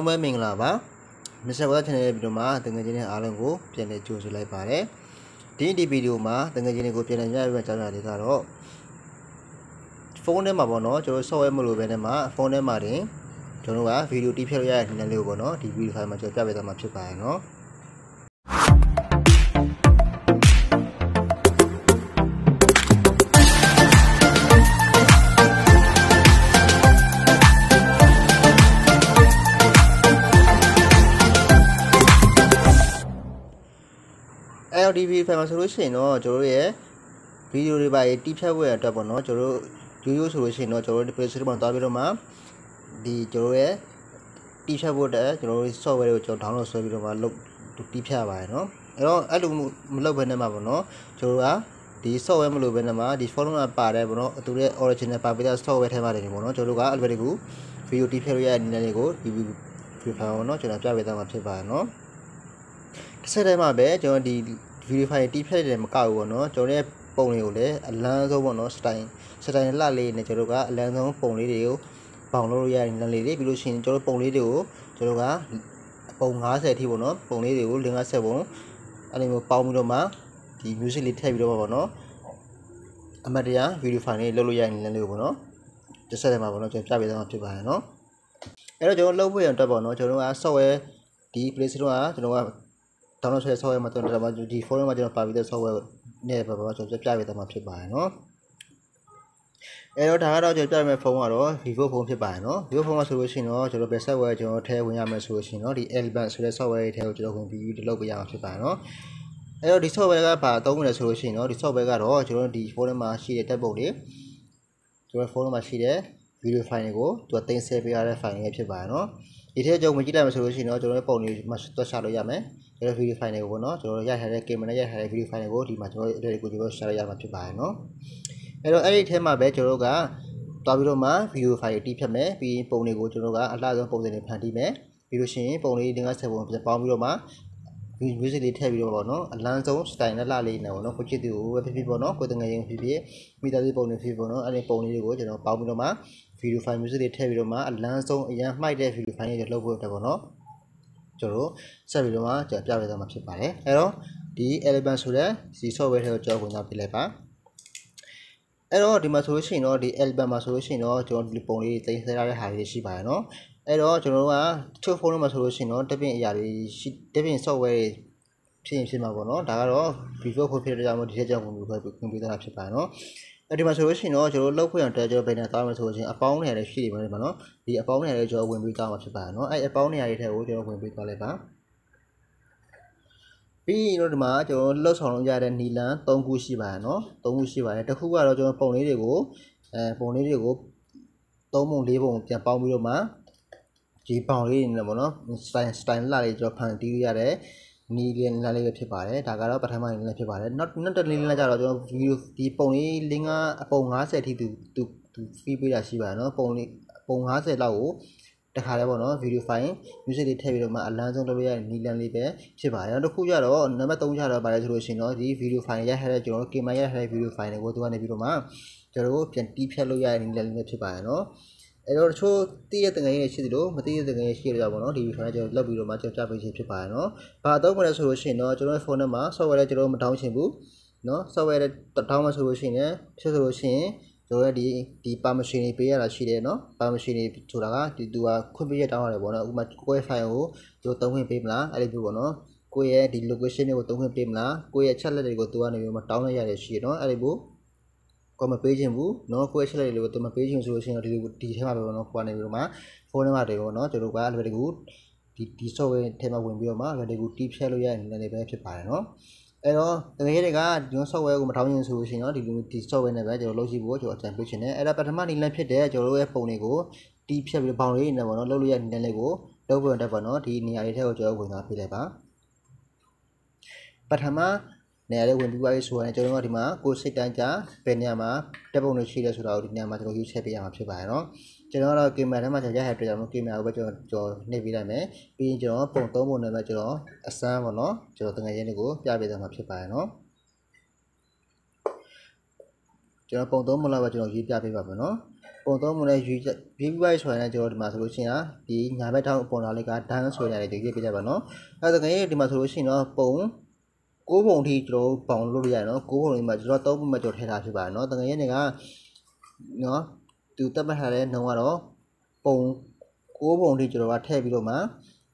လုံးပဲမင်္ဂလာပါမစ္စတာဝါ channel ရဲ့ဗီဒီယိုမှာတငယ်ချင်းတွေအားလုံးကိုပြန်လည်ကြိုဆိုလိုက်ပါတယ်ဒီဒီဗီဒီယိုမှာတငယ်ချင်းတွေကိုပြန်လည်ညွှန်ပြကြားပြလေးကတော့ဖုန်းထဲမှာပေါ့နော်ကျွန်တော် software မလို့ပဲနဲ့မှာဖုန်းထဲမှာတင်ကျွန်တော်ကဗီဒီယိုတီးဖြတ်ရတဲ့နည်းလေးကိုပေါ့နော်ဒီဗီဒီယိုဖိုင်မှာကျွန်တော်ပြပေးသွားမှာဖြစ်ပါတယ်နော် TV ဖိုင်မှာဆိုလို့ရှိရင်တော့ကျွန်တော်တို့ရဲ့ဗီဒီယိုတွေပါရေးတိဖြတ်ဖို့ရအတွက်ပေါ့နော်ကျွန်တော်တို့ရိုးရိုးဆိုလို့ရှိရင်တော့ကျွန်တော်တို့ Play Store မှာသွားပြီးတော့မှဒီကျွန်တော်ရဲ့တိဖြတ်ဖို့အတွက်ကျွန်တော်တို့ software ကိုကျွန်တော် download ဆွဲပြီးတော့မှလုပ်တိဖြတ်ပါတယ်နော်အဲ့တော့အဲ့လိုမလုပ်ဘဲနဲ့မှာပေါ့နော်ကျွန်တော်ကဒီ software မလို့ပဲနဲ့မှာဒီ forum မှာပါတယ်ပေါ့နော်သူရဲ့ original ပါပေးတဲ့ software ထဲမှာနေပေါ့နော်ကျွန်တော်က algorithm ကို video တိဖြတ်လို့ရတဲ့အနေနဲ့ကိုဒီဒီဖောင်တော့ကျွန်တော်ပြပေးသားမှာဖြစ်ပါတယ်နော်တစ်ဆက်တည်းမှာပဲကျွန်တော်ဒီ video file တီးဖြတ်တယ်မကောက်ဘူးပေါ့နော်ကျွန်တော်ရဲ့ပုံလေးကိုလည်းအလန်းဆုံးပေါ့နော် style style လှလေးနဲ့ကျွန်တော်ကအလန်းဆုံးပုံလေးတွေကိုပေါင်လို့ရတဲ့နံလေးတွေပြီးလို့ရှိရင်ကျွန်တော်ပုံလေးတွေကိုကျွန်တော်ကပုံ90အထိပေါ့နော်ပုံလေးတွေကို50ပုံအဲ့လိုမျိုးပေါင်းပြီးတော့မှဒီ music လေးထည့်ပြီးတော့ပေါ့နော်အမတ်တရား video file လေးလုပ်လို့ရတဲ့နံလေးကိုပေါ့နော်တစ်ဆက်တည်းမှာပေါ့နော်ကျွန်တော်ပြပေးသွားမှာဖြစ်ပါတယ်နော်အဲ့တော့ကျွန်တော်လုပ်ဖို့ရတဲ့အတွက်ပေါ့နော်ကျွန်တော်က software ဒီ play store ကကျွန်တော်က download ဆိုတဲ့ software မှာကျွန်တော်တို့ဒီ forum မှာကျွန်တော်ပါပြီးတဲ့ software နဲ့ပါပါကျွန်တော်ပြပြပေးသွားမှာဖြစ်ပါတယ်နော်အဲ့တော့ဒါကတော့ကျွန်တော်ပြမယ်ဖုန်းကတော့ Vivo ဖုန်းဖြစ်ပါတယ်နော် Vivo ဖုန်းကဆိုလို့ရှိရင်တော့ကျွန်တော်ဘယ် software ကျွန်တော်ထည့်ဝင်ရမယ်ဆိုလို့ရှိရင်တော့ဒီ Element ဆိုတဲ့ software တွေထဲကိုကျွန်တော်ဝင်ပြီးဒီလောက်ပြရမှာဖြစ်ပါတယ်နော်အဲ့တော့ဒီ software ကဘာသုံးလဲဆိုလို့ရှိရင်တော့ဒီ software ကတော့ကျွန်တော်ဒီ forum မှာရှိတဲ့တက်ပုံတွေကျွန်တော် forum မှာရှိတဲ့ video file တွေကိုသူကတင်ဆက်ပေးရတဲ့ file တွေဖြစ်ပါတယ်နော်ဒီထဲကျွန်တော်ဝင်ကြည့်လိုက်မယ်ဆိုလို့ရှိရင်တော့ကျွန်တော်ပုံတွေမှာတွက်ချလို့ရမယ်အဲ့တော့ video file တွေကိုပေါ့နော်ကျွန်တော်ရိုက်ထားတဲ့ camera နဲ့ရိုက်ထားတဲ့ video file တွေကိုဒီမှာကျွန်တော်တို့ edit ကိုကျွန်တော် share ရမှာဖြစ်ပါတယ်နော်အဲ့တော့အဲ့ဒီထဲမှာပဲကျွန်တော်တို့ကသွားပြီးတော့မှ video file တွေတီးဖြတ်မယ်ပြီးရင်ပုံတွေကိုကျွန်တော်တို့ကအလှဆုံးပုံစံတွေဖန်တီးမယ်ပြီးလို့ရှိရင်ပုံလေးတင်ကဆက်ပုံပေါင်းပြီးတော့မှ music လေးထည့်ပြီးတော့ပေါ့နော်အလန်းဆုံး style နဲ့လှလေးနေပေါ့နော်ကိုချစ်သူကိုပဲဖြစ်ဖြစ်ပေါ့နော်ကိုတငယ်ရင်ဖြစ်ဖြစ်မိသားစုပုံတွေဖြစ်ပေါ့နော်အဲ့ဒီပုံလေးတွေကိုကျွန်တော်ပေါင်းပြီးတော့မှ video file music တွေထည့်ပြီးတော့မှအလန်းဆုံးအရန်မှိုက်တဲ့ video file တွေလုပ်ဖို့အတွက်ပေါ့နော်ကျွန်တော်တို့ဆက်ပြီးတော့မှကျွန်တော်ပြပေးသွားမှာဖြစ်ပါတယ်အဲတော့ဒီ element ဆိုတဲ့ဒီ software ထဲကိုကျွန်တော်ဝင်ရောက်ပြလိုက်ပါအဲ့တော့ဒီမှာဆိုလို့ရှိရင်တော့ဒီ album မှာဆိုလို့ရှိရင်တော့ကျွန်တော်ဒီပုံလေးတင်ဆက်ရတဲ့ဟာတွေရှိပါတယ်เนาะအဲ့တော့ကျွန်တော်တို့ကချို့ဖုန်းလုံးမှာဆိုလို့ရှိရင်တော့တပင်အရာတွေရှိတပင် software တွေဖြစ်ရင်ဖြစ်မှာပေါ့เนาะဒါကတော့ Vivo ဖုန်းဖြစ်တဲ့ကြောင့်ဒီထက်ကြောင့်ဝင်ပြီးခွင့်ပေးတာဖြစ်ပါတယ်เนาะအဲ့ဒီမှာဆိုလို့ရှိရင်တော့ကျွန်တော်လောက်ဖွင့်အောင်တက်ကျွန်တော်ဘယ်နဲ့သွားမှာဆိုလို့ရှိရင်အပေါင်းနေရာတွေရှိနေပါတယ်ပေါ့နော်ဒီအပေါင်းနေရာတွေကျွန်တော်ဝင်ပြီးသွားမှာဖြစ်ပါတယ်နော်အဲ့အပေါင်းနေရာတွေထဲကိုကျွန်တော်ဝင်ပြီးသွားလိုက်ပါပြီးရင်တော့ဒီမှာကျွန်တော်လောက်ဆောင်လုပ်ရတဲ့နီလန်၃ခုရှိပါတယ်နော်၃ခုရှိပါတယ်တစ်ခုကတော့ကျွန်တော်ပုံလေးတွေကိုအဲပုံလေးတွေကို၃ပုံ၄ပုံပြန်ပေါင်းပြီးတော့မှဒီပုံလေးနေပေါ့နော် style style လာလေးကျွန်တော်ဖန်တီးရတဲ့နည်းလေးလမ်းလေးပဲဖြစ်ပါတယ်ဒါကတော့ပထမနည်းလေးဖြစ်ပါတယ်နောက်နောက်တစ်နည်းလေးကျတော့ကျွန်တော်ဗီဒီယိုဒီပုံလေး၄၅အပုံ50အထိသူသူသူဖေးပေးတာရှိပါတယ်နော်ပုံလေးပုံ50လောက်ကိုတခါလဲပေါ့နော်ဗီဒီယိုဖိုင် music တွေထည့်ပြီးတော့မှအလန်းဆုံးလုပ်လို့ရတဲ့နီလန်လေးပဲဖြစ်ပါတယ်နောက်တစ်ခုကျတော့နံပါတ်3ကျတော့ပါတယ်ဆိုလို့ရှိရင်တော့ဒီဗီဒီယိုဖိုင်ရိုက်ထားတဲ့ကျွန်တော်တို့ကင်မရာရိုက်ထားတဲ့ဗီဒီယိုဖိုင်တွေကိုသူကနေပြီးတော့မှကျွန်တော်တို့ပြန်တီးဖြတ်လို့ရတဲ့နီလန်လေးပဲဖြစ်ပါတယ်နော်အဲ့တော့တချို့တည့်ရတငယ်ရရှိသလိုမတည့်ရတငယ်ရရှိရတာပေါ့နော်ဒီဗီဒီယိုကကျွန်တော်လောက်ပြီးတော့မှကျွန်တော်ပြပေးခြင်းဖြစ်ပါတယ်နော်ဘာအသုံးမလဲဆိုလို့ရှိရင်တော့ကျွန်တော်ရဲ့ဖုန်းထဲမှာ software လည်းကျွန်တော်မတောင်းချင်ဘူးနော် software လည်းတောင်းမှဆိုလို့ရှိရင်ဖြစ်ဆိုလို့ရှိရင်ကျွန်တော်ရဲ့ဒီဒီ permission တွေပေးရတာရှိတယ်နော် permission တွေဆိုတာကဒီသူကခွင့်ပြုချက်တောင်းရတယ်ပေါ့နော်ဥပမာကိုယ့်ရဲ့ file ကိုသူတုံးခွင့်ပေးမလားအဲ့လိုမျိုးပေါ့နော်ကိုယ့်ရဲ့ဒီ location တွေကိုတုံးခွင့်ပေးမလားကိုယ့်ရဲ့ chat လက်တွေကိုသူကနေပြီးတော့တောင်းလိုက်ရတယ်ရှိတယ်နော်အဲ့လိုမျိုးကိုမပေးခြင်းဘူးနော်ကိုရဲ့ချက်လိုက်လို့သူမပေးခြင်းဆိုလို့ရှိရင်တော့ဒီဒီထဲမှာပဲပေါ့နော်ကိုကနေပြီးတော့မှဖုန်းနံပါတ်တွေပေါ့နော်ကျွန်တော်ကလွယ်တကူဒီဒီ software ထဲမှာဝင်ပြီးတော့မှလွယ်တကူတီးဖြတ်လို့ရတဲ့နယ်ပဲဖြစ်ပါတယ်နော်အဲ့တော့တကယ်တကဒီ software ကိုမထောင်းရင်ဆိုလို့ရှိရင်တော့ဒီလိုဒီ software နဲ့ပဲကျွန်တော်လုပ်ရှိဖို့ကျွန်တော်အကြံပေးချင်တယ်အဲ့ဒါပထမနည်းလမ်းဖြစ်တဲ့ကျွန်တော်ရဲ့ပုံတွေကိုတီးဖြတ်ပြီးဘောင်လေးနဲ့ပေါ့နော်လုပ်လို့ရတဲ့နယ်လေးကိုလုပ်ဖို့တက်ပါနော်ဒီနေရာလေးထဲကိုကျွန်တော်ဝင်သွားပြလိုက်ပါပထမနေရာလေးဝင်ပြီးသွားပြီဆိုရင်ကျွန်တော်တို့ကဒီမှာကိုစိတ်တိုင်းကြဘယ်နေရာမှာတက်ပုံတွေရှိလဲဆိုတာကိုဒီနေရာမှာကျွန်တော်ယူချက်ပေးရမှာဖြစ်ပါတယ်နော်ကျွန်တော်ကတော့ကင်မရာထဲမှာကြာရတဲ့အတွက်ကျွန်တော်ကင်မရာကိုပဲကျွန်တော်ကျွန်တော်နှိပ်ပေးလိုက်မယ်ပြီးရင်ကျွန်တော်ပုံသုံးပုံနဲ့ပဲကျွန်တော်အစမ်းပေါ့နော်ကျွန်တော်တငယ်ချင်းတွေကိုပြပေးသွားမှာဖြစ်ပါတယ်နော်ကျွန်တော်ပုံသုံးပုံလောက်ပဲကျွန်တော်ရေးပြပေးပါမယ်နော်ပုံသုံးပုံနဲ့ရေးရေးပြီးပါဆိုရင်ကျွန်တော်ဒီမှာဆိုလို့ရှိရင်ဒီညာဘက်ထောင်းပုံလာလေးကဒန်းဆိုရတယ်ကျွန်တော်ရေးပြကြပါနော်အဲဒါကဒီမှာဆိုလို့ရှိရင်တော့ပုံ6ပုံအထိကျွန်တော်ပေါင်လို့ရတယ်နော်6ပုံလေးမှာကျွန်တော်3ပုံမှကျွန်တော်ထည့်ထားဖြစ်ပါတယ်နော်တကယ်ရနေကနော်သူတက်မှတ်ထားတဲ့နှုံကတော့ပုံ6ပုံအထိကျွန်တော်ကထည့်ပြီးတော့မှ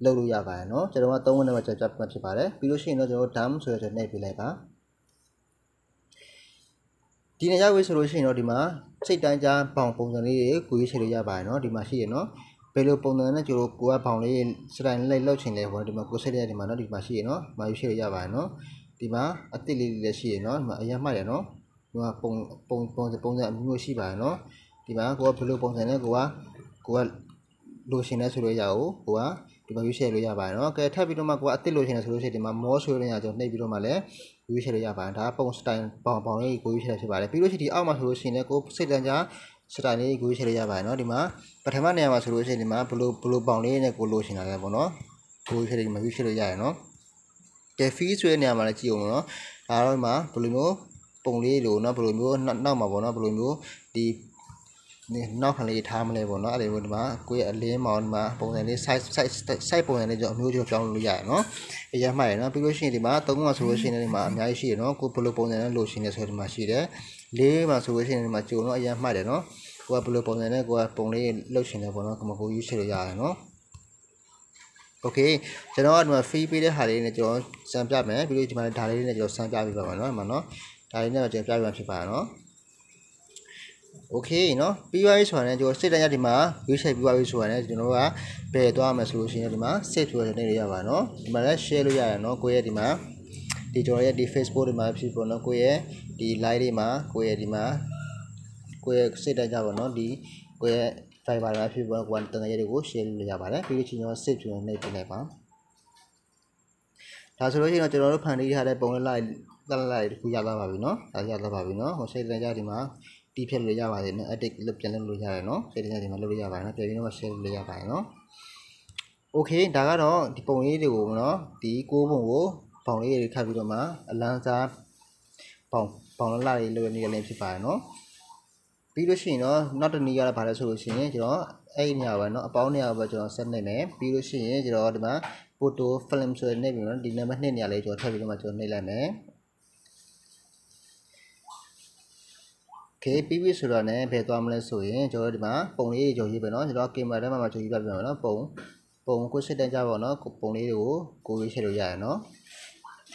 လုပ်လို့ရပါတယ်နော်ကျွန်တော်က3ဝင်နဲ့မှကျွန်တော်ပြတ်ဖြစ်ပါတယ်ပြီးလို့ရှိရင်တော့ကျွန်တော် dam ဆိုရတဲ့နှိပ်ပြလိုက်ပါဒီနေရာဝေးဆိုလို့ရှိရင်တော့ဒီမှာစိတ်တိုင်းကြားဘောင်ပုံစံလေးတွေကိုရေးချေလို့ရပါတယ်နော်ဒီမှာရှိရနော်ဘယ်လိုပုံစံနဲ့ကျွန်တော်ကိုကဘောင်လေးစတိုင်လေးလောက်ချင်လဲဘောဒီမှာကိုစိတ်ရတဲ့ဒီမှာနော်ဒီမှာရှိရနော်မာယူချေလို့ရပါတယ်နော်ဒီမှာအတစ်လေးလေးလည်းရှိရနော်ဒီမှာအရမှတ်ရနော်ဒီမှာပုံပုံပုံပုံစံအမျိုးမျိုးရှိပါတယ်နော်ဒီမှာကိုကဘယ်လိုပုံစံလဲကိုကကိုကလိုရှင်လဲဆိုလို့ရအောင်ကိုကဒီမှာ view share လို့ရပါတယ်နော်ကဲထပ်ပြီးတော့မှကိုကအတစ်လိုရှင်လဲဆိုလို့ရှိရင်ဒီမှာ more ဆိုလို့ရကြောင်းနှိပ်ပြီးတော့မှလည်း view share လို့ရပါတယ်ဒါပုံ style ပေါင်ပေါင်လေးကို view share ဖြစ်ပါတယ်ပြီးလို့ရှိရင်ဒီအောက်မှာဆိုလို့ရှိရင်လည်းကိုစိတ်တန်ကြစတိုင်လေးကိုရှယ်ရပါတယ်เนาะဒီမှာပထမနေရာမှာဆိုလို့ရှိရင်ဒီမှာဘလိုဘလိုပေါင်လေးနဲ့ကိုလိုချင်တာလည်းပေါ့เนาะကိုရှယ်ဒီမှာယူရှယ်လို့ရတယ်เนาะ defi ဆိုတဲ့နေရာမှာလည်းကြည့်အောင်နော်ဒါတော့မှာဘယ်လိုမျိုးပုံလေးလို့နော်ဘယ်လိုမျိုးနောက်မှာပေါ့နော်ဘယ်လိုမျိုးဒီနောက်ခံလေးထားမလဲပေါ့နော်အဲ့ဒီလိုဒီမှာကိုယ့်ရဲ့အလင်းမောင်ဒီမှာပုံစံလေး size size size ပုံစံလေးကြောင့်အမျိုးမျိုးပြောင်းလို့ရတယ်နော်အရင်မှရယ်နော်ပြီးလို့ရှိရင်ဒီမှာသုံးကဆိုလို့ရှိရင်ဒီမှာအများကြီးရှိရယ်နော်ကိုဘယ်လိုပုံစံနဲ့လိုချင်လဲဆိုတော့ဒီမှာရှိတယ်လေးမှာဆိုလို့ရှိရင်ဒီမှာကြုံတော့အရင်မှရယ်နော်ကိုကဘယ်လိုပုံစံနဲ့ကိုကပုံလေးလှုပ်ရှင်တယ်ပေါ့နော်ကမကိုယူချလို့ရတယ်နော်โอเคကျွန်တော်ကဒီမှာ free ပေးတဲ့ဟာလေးနဲ့ကျွန်တော်စံပြမယ်ပြီးလို့ဒီမှာဒါလေးနဲ့ကျွန်တော်စံပြပေးပါမယ်เนาะဒီမှာเนาะဒါလေးနဲ့ကျွန်တော်ပြပြမှာဖြစ်ပါเนาะโอเคเนาะပြီးသွားပြီဆိုရင်ကျွန်တော် state တန်းရဒီမှာ view set ပြီးသွားပြီဆိုရင်ကျွန်တော်ကပယ်သွားမှာဆိုလို့ရှိရင်ဒီမှာ save ဆိုတဲ့နေရပါเนาะဒီမှာလည်း share လုပ်ရတယ်เนาะကိုယ့်ရဲ့ဒီမှာဒီကျွန်တော်ရဲ့ဒီ Facebook တွေမှာဖြစ်ပေါ့เนาะကိုယ့်ရဲ့ဒီ live တွေမှာကိုယ့်ရဲ့ဒီမှာကိုယ့်ရဲ့ state တန်းကြပါเนาะဒီကိုယ့်ရဲ့ Fiber နဲ့ Fiber 1တန်ငယ်တွေကို share လုပ်ရပါတယ်ပြီးလို့ရှိရင်ကျွန်တော် save ကျွန်တော်နှိပ်ပြလိုက်ပါဒါဆိုလို့ရှိရင်ကျွန်တော်တို့ဖန်တီးထားတဲ့ပုံလေးလိုက်တက်လိုက်တခုရသွားပါပြီเนาะဒါရသွားပါပြီเนาะဟိုစိတ်တန်ကြဒီမှာတီးဖြတ်လို့ရပါတယ်နော် edit လုပ်ပြန်လုပ်လို့ရတယ်เนาะစိတ်တန်ကြဒီမှာလုပ်လို့ရပါတယ်เนาะပြန်ပြီးတော့ share လုပ်လို့ရပါတယ်เนาะ okay ဒါကတော့ဒီပုံလေးတွေကိုเนาะဒီကိုးပုံကိုပေါင်လေးတွေခတ်ပြီးတော့မှအလန်းစားပေါင်ပေါင်လလတွေလိုနေရလည်းဖြစ်ပါတယ်เนาะပြီးလို့ရှိရင်တော့နောက်တစ်နည်းရတာဗာလဲဆိုလို့ရှိရင်ကျွန်တော်အဲ့နေရာပဲเนาะအပေါင်းနေရာပဲကျွန်တော်ဆက်နေမယ်ပြီးလို့ရှိရင်ကျွန်တော်ဒီမှာ photo film ဆိုတဲ့နေပြီးတော့ဒီ number 2နေရာလေးကျွန်တော်ထပ်ပြီးတော့ကျွန်တော်နှိပ်လိုက်မယ် okay ပြီးပြီဆိုတော့ねဘယ်သွားမလဲဆိုရင်ကျွန်တော်ဒီမှာပုံလေးတွေကျွန်တော်ရေးပဲเนาะကျွန်တော်ကင်မရာထဲမှာမှကျွန်တော်ရေးပြပြမယ်เนาะပုံပုံကိုစစ်တန်းကြပါတော့เนาะပုံလေးတွေကိုကိုရေးချက်လို့ရရเนาะ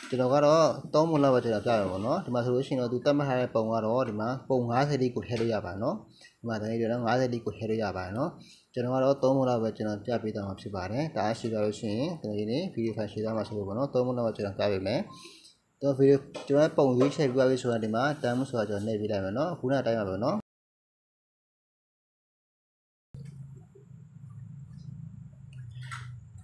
ကျွန်တော်ကတော့သုံးပုံလောက်ပဲကျွန်တော်ပြရပါတော့เนาะဒီမှာဆိုလို့ရှိရင်တော့သူတတ်မှတ်ထားတဲ့ပုံကတော့ဒီမှာပုံ90လေးကိုထည့်လို့ရပါတယ်เนาะဒီမှာတကယ်တော့90လေးကိုထည့်လို့ရပါတယ်เนาะကျွန်တော်ကတော့သုံးပုံလောက်ပဲကျွန်တော်ပြပေးသွားမှာဖြစ်ပါတယ်ဒါအရှိကြလို့ရှိရင်ကျွန်တော်ဒီနေ့ဗီဒီယိုဖိုင်ရှင်းသွားမှာဆိုလို့ပေါ့เนาะသုံးပုံလောက်ပဲကျွန်တော်ပြပေးမယ်တော့ဗီဒီယိုကျွန်တော်ပုံရွေးချယ်ပြပါပြီဆိုတာဒီမှာတမ်းမှုဆိုတာကျွန်တော်နှိပ်ပြလိုက်မယ်เนาะခုနအတိုင်းပါပဲเนาะ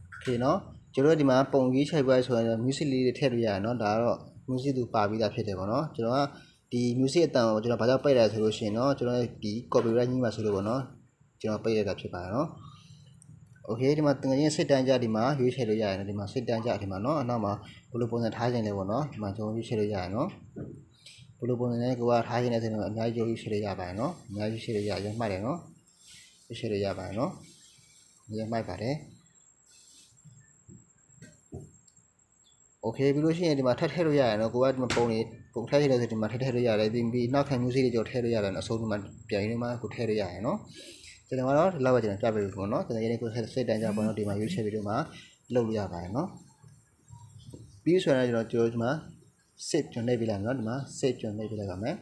โอเคเนาะကျွန်တော်ဒီမှာပုံကြီးခြိုက်ပွဲဆိုရင် music လေးတွေထည့်လို့ရတယ်เนาะဒါကတော့ music သူပါပြီးသားဖြစ်တယ်ပေါ့เนาะကျွန်တော်ကဒီ music အတန်ကိုကျွန်တော်ဘာကြောင့်ပိတ်လိုက်ဆိုလို့ရှိရင်เนาะကျွန်တော်ဒီ copyright ညှိမှာဆိုလို့ပေါ့เนาะကျွန်တော်ပိတ်ရတာဖြစ်ပါတယ်เนาะ okay ဒီမှာတကယ်ရင်စစ်တမ်းကြဒီမှာရွေးချယ်လို့ရတယ်เนาะဒီမှာစစ်တမ်းကြဒီမှာเนาะအနောက်မှာဘယ်လိုပုံစံထားခြင်းလဲပေါ့เนาะဒီမှာကျွန်တော်ရွေးချယ်လို့ရတယ်เนาะဘယ်လိုပုံစံလဲကိုကထားခြင်းလဲဆိုတော့အများကြီးရွေးချယ်လို့ရပါတယ်เนาะအများကြီးရွေးချယ်လို့ရရမှတ်တယ်เนาะရွေးချယ်လို့ရပါတယ်เนาะရမှတ်ပါတယ် OK ပြီးလို့ရှိရင်ဒီမှာထပ်ထည့်လို့ရတယ်နော်ကိုကဒီမှာပုံလေးပုံထည့်ရတယ်ဆိုဒီမှာထပ်ထည့်လို့ရတယ်ပြီးပြီးနောက်ခံမျိုးစေ့တွေကြောထည့်လို့ရတယ်နော်အဆုံးဒီမှာပြန်ရင်းမှာကိုထည့်လို့ရတယ်နော်ကျွန်တော်ကတော့ဒီလောက်ပဲကျွန်တော်ပြပေးပြီပေါ့နော်ကျွန်တော်ရင်းကိုစိတ်တန်းကြပေါ့နော်ဒီမှာရွေးချယ်ပြီးတော့မှလုပ်လို့ရပါတယ်နော်ပြီးဆိုရင်ကျွန်တော်ဒီမှာ save ကျွန်တော်နှိပ်ပြလိုက်နော်ဒီမှာ save ကျွန်တော်နှိပ်ပြလိုက်ပါမယ်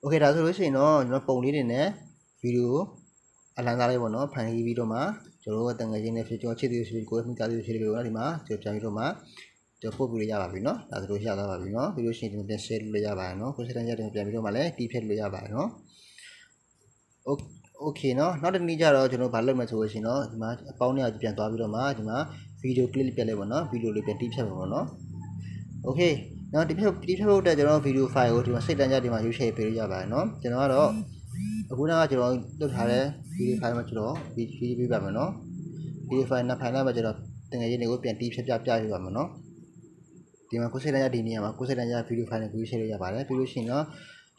โอเคဒါဆိုလို့ရှိရင်တော့ကျွန်တော်ပုံလေးတွေနဲ့ဗီဒီယိုအလန်းစားလေးပေါ့နော်ဖန်ပြီးပြီးတော့မှကျွန်တော်တို့တန်ငယ်ချင်းနဲ့ဖြစ်ကြောချစ်သူရှိကိုယ်မိသားစုရှိတွေကိုဒီမှာကျွန်တော်ပြန်ပြီးတော့မှကျွန်တော်ပို့ပြီးရပါပြီเนาะဒါဆိုလို့ရသွားပါပြီเนาะပြီးလို့ရှိရင်ဒီမှာပြန် share လုပ်လို့ရပါတယ်เนาะကိုယ်စတန်ရတယ်ပြန်ပြီးတော့မှလည်းတီးဖြတ်လို့ရပါတယ်เนาะโอเคเนาะနောက်တစ်နေ့ကျတော့ကျွန်တော်ဘာလုပ်မလဲဆိုလို့ရှိရင်တော့ဒီမှာအပေါင်းတွေကပြန်သွားပြီးတော့မှဒီမှာ video clip ပြက်လဲပေါ့เนาะ video လေးပြန်တီးဖြတ်ပါပေါ့เนาะโอเคเนาะဒီဖြစ်ဒီဖြစ်ဖို့အတွက်ကျွန်တော်ဗီဒီယိုဖိုင်ကိုဒီမှာစိတ်တန်းကြဒီမှာရွေးချယ်ပေးလို့ရပါတယ်เนาะကျွန်တော်ကတော့အခုနောက်ကကျွန်တော်လုပ်ထားတဲ့ဗီဒီယိုဖိုင်မှာကျွန်တော်ဒီရေးပေးပါမယ်เนาะဗီဒီယိုဖိုင်နဲ့ဖိုင်လိုက်မှာကျွန်တော်တကယ်ချင်းတွေကိုပြန်တီးဖြတ်ပြပြပြပါမယ်เนาะဒီမှာကိုယ်စိတ်တန်းကြဒီနေရာမှာကိုယ်စိတ်တန်းကြဗီဒီယိုဖိုင်ကိုရွေးချယ်လို့ရပါတယ်ပြီးလို့ရှိရင်တော့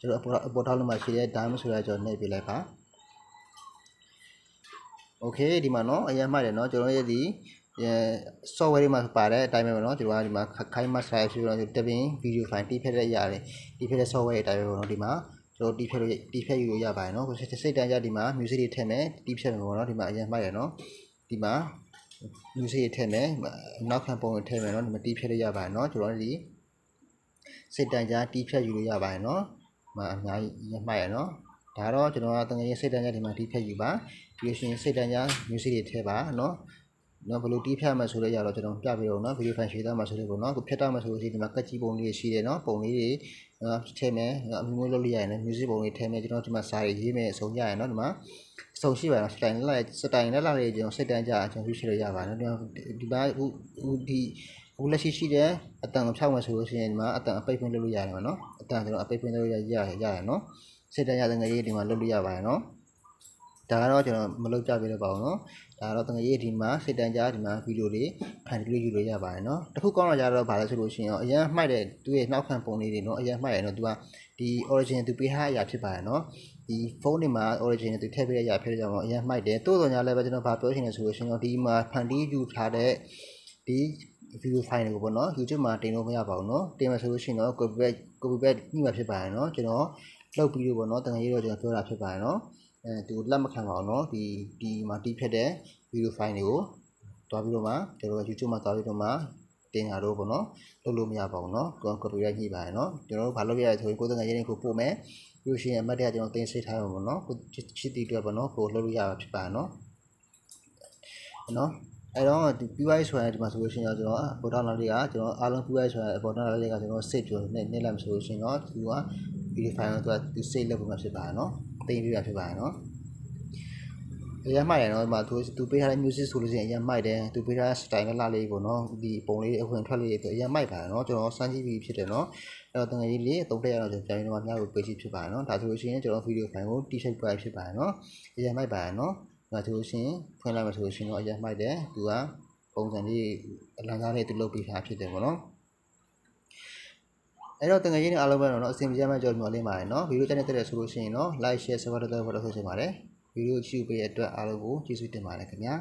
ကျွန်တော်အပေါ်အပေါ်ထောက်လို့မှရှိတဲ့ diamond ဆိုတာကျွန်တော်နှိပ်ပေးလိုက်ပါโอเคဒီမှာเนาะအရင်မှတ်တယ်เนาะကျွန်တော်ရဲ့ဒီအဲ software တွေမှာပါတဲ့အတိုင်းပဲပေါ့နော်ဒီကဒီမှာခိုင်းမဆိုင်ဖြစ်တော့တပင် video file တိဖက်ရက်ရတယ်တိဖက်တဲ့ software တွေအတိုင်းပဲပေါ့နော်ဒီမှာတို့တီးဖြတ်လို့တီးဖြတ်ယူလို့ရပါတယ်နော်စိတ်တန်ကြဒီမှာ music တွေထည့်မယ်တီးဖြတ်မယ်ပေါ့နော်ဒီမှာအရင်မှတ်ရနော်ဒီမှာ music တွေထည့်မယ်နောက်ခံပုံတွေထည့်မယ်နော်ဒီမှာတီးဖြတ်လို့ရပါတယ်နော်ကျွန်တော်ဒီစိတ်တန်ကြတီးဖြတ်ယူလို့ရပါတယ်နော်ဒီမှာအများကြီးအရင်မှတ်ရနော်ဒါတော့ကျွန်တော်ကတကယ်စိတ်တန်ကြဒီမှာတီးဖြတ်ယူပါပြီးလို့ရှိရင်စိတ်တန်ကြ music တွေထည့်ပါနော်နော်ဘယ်လိုတီးဖြတ်မှာဆိုတဲ့ຢာတော့ကျွန်တော်ပြပြတော့နော်ဗီဒီယိုဖိုင်ရှင်းသားမှာဆိုတဲ့ပုံနော်အခုဖြတ်တာမှာဆိုလို့ရှိရင်ဒီမှာကတ်ကြီးပုံလေးရှိတယ်နော်ပုံလေးတွေနော်ထည့်မယ်အမျိုးမျိုးလုပ်လိုက်ရတယ် music ပုံလေးထည့်မယ်ကျွန်တော်ဒီမှာစာရေးရေးမယ်အဆုံးကြရနော်ဒီမှာအဆုံးရှိပါတော့စတိုင်လိုက်စတိုင်လိုက်လာလေးကျွန်တော်စိတ်တန်းကြအောင်ကျွန်တော်ရှင်းလို့ရပါနော်ဒီမှာဒီမှာဟိုဟိုဒီဟိုလက်ရှိရှိတဲ့အတန်ကိုဖြောက်မှာဆိုလို့ရှိရင်ဒီမှာအတန်အပိတ်ဖွင့်လုပ်လို့ရတယ်နော်အတန်ကျွန်တော်အပိတ်ဖွင့်လုပ်ရရရရနော်စိတ်တန်းရတဲ့ငရေဒီမှာလုပ်လို့ရပါတယ်နော်ဒါကတော့ကျွန်တော်မလုပ်ကြပြလို့ပါဘူးเนาะဒါကတော့တငယ်ရေးဒီမှာစိတ်တန်ကြားဒီမှာဗီဒီယိုလေးဖန်တီးလေးယူလို့ရပါတယ်เนาะတခုကောင်းတော့ကြတော့ဗာလဲဆိုလို့ရှိရင်တော့အရင်မှိုက်တဲ့သူ့ရဲ့နောက်ခံပုံလေးတွေเนาะအရင်မှိုက်ရတော့သူကဒီ origin သူပေးထားအရာဖြစ်ပါတယ်เนาะဒီဖုန်းတွေမှာ origin တွေထည့်ပေးတဲ့အရာဖြစ်တဲ့ကြောင့်အရင်မှိုက်တယ်တိုးတော်ညာလည်းပဲကျွန်တော်ဗာပြောချင်တယ်ဆိုလို့ရှိရင်တော့ဒီမှာဖန်တီးယူထားတဲ့ဒီ video file တွေကိုပေါ့နော် YouTube မှာတင်လို့မရပါဘူးเนาะတင်မယ်ဆိုလို့ရှိရင်တော့ copyright copyright ညှိမှာဖြစ်ပါတယ်เนาะကျွန်တော်လောက်ပြီးလို့ပေါ့နော်တကယ်ရတော့ကျွန်တော်ပြောတာဖြစ်ပါတယ်เนาะအဲဒီကိုလက်မခံပါအောင်နော်ဒီဒီမှာတီးဖြတ်တဲ့ video file တွေကိုတွားပြီးတော့မှကျွန်တော်တို့ YouTube မှာတွားပြီးတော့မှတင်ရတော့ပေါ့နော်လုပ်လို့မရပါဘူးနော်ကျွန်တော် copyright ညှိပါတယ်နော်ကျွန်တော်တို့ဘာလုပ်ရလဲဆိုရင်ကိုယ်တငယ်ချင်းကိုပို့မယ်ပြီးလို့ရှိရင်အမှတ်တရကျွန်တော်တင်ဆက်ထားရမှာပေါ့နော်ကိုချစ်တီတွေပေါ့နော်ကိုလုပ်လို့ရတာဖြစ်ပါတယ်နော်နော်အဲ့တော့ဒီ PY ဆိုရင်ဒီမှာဆိုလို့ရှိရင်ကျွန်တော်ပေါ်တာလာလေးကကျွန်တော်အားလုံး PY ဆိုရင်ပေါ်တာလာလေးကကျွန်တော် save ပြောနေနေလိုက်ဆိုလို့ရှိရင်တော့ဒီက verify တော့သူ save လုပ်ပုံမှာဖြစ်ပါတယ်နော်တင်ပြီးတာဖြစ်ပါတယ်နော်အရင်မှတ်ရနော်ဒီမှာသူသူပေးထားတဲ့ music ဆိုလို့ရှိရင်အရင်မှတ်တယ်သူပေးထားတဲ့ style ကလှလေးပေါ့နော်ဒီပုံလေးအဝင်ထွက်လေးတွေအရင်မှတ်ပါတယ်နော်ကျွန်တော်စမ်းကြည့်ပြီးဖြစ်တယ်နော်အဲ့တော့တကယ်ကြီးလေးတုံးတက်ရအောင်ကျွန်တော်ပြန်ပြီးတော့များကိုပေးကြည့်ဖြစ်ပါတယ်နော်ဒါဆိုလို့ရှိရင်ကျွန်တော် video file ကို t-shirt ပွဲဖြစ်ပါတယ်နော်အရင်မှတ်ပါတယ်နော်ဒါဆိုလို့ရှိရင်ဖွင့်လိုက်မှဆိုလို့ရှိရင်တော့အရင်မှတ်တယ်သူကပုံစံလေးအလံကားလေးသူလုပ်ပေးထားဖြစ်တယ်ပေါ့နော်အဲ့တော့တကယ်ချင်းအားလုံးပဲတော့နော်အဆင်ပြေကြမှာကြော်မျှော်လင်းပါတယ်နော်ဗီဒီယိုကြိုက်နေတဲ့တဲ့ဆိုလို့ရှိရင်နော် like share subscribe လုပ်ဖို့တော့ဆုချင်ပါတယ်ဗီဒီယိုကြည့်ပေးတဲ့အတွက်အားလုံးကိုကျေးဇူးတင်ပါတယ်ခင်ဗျာ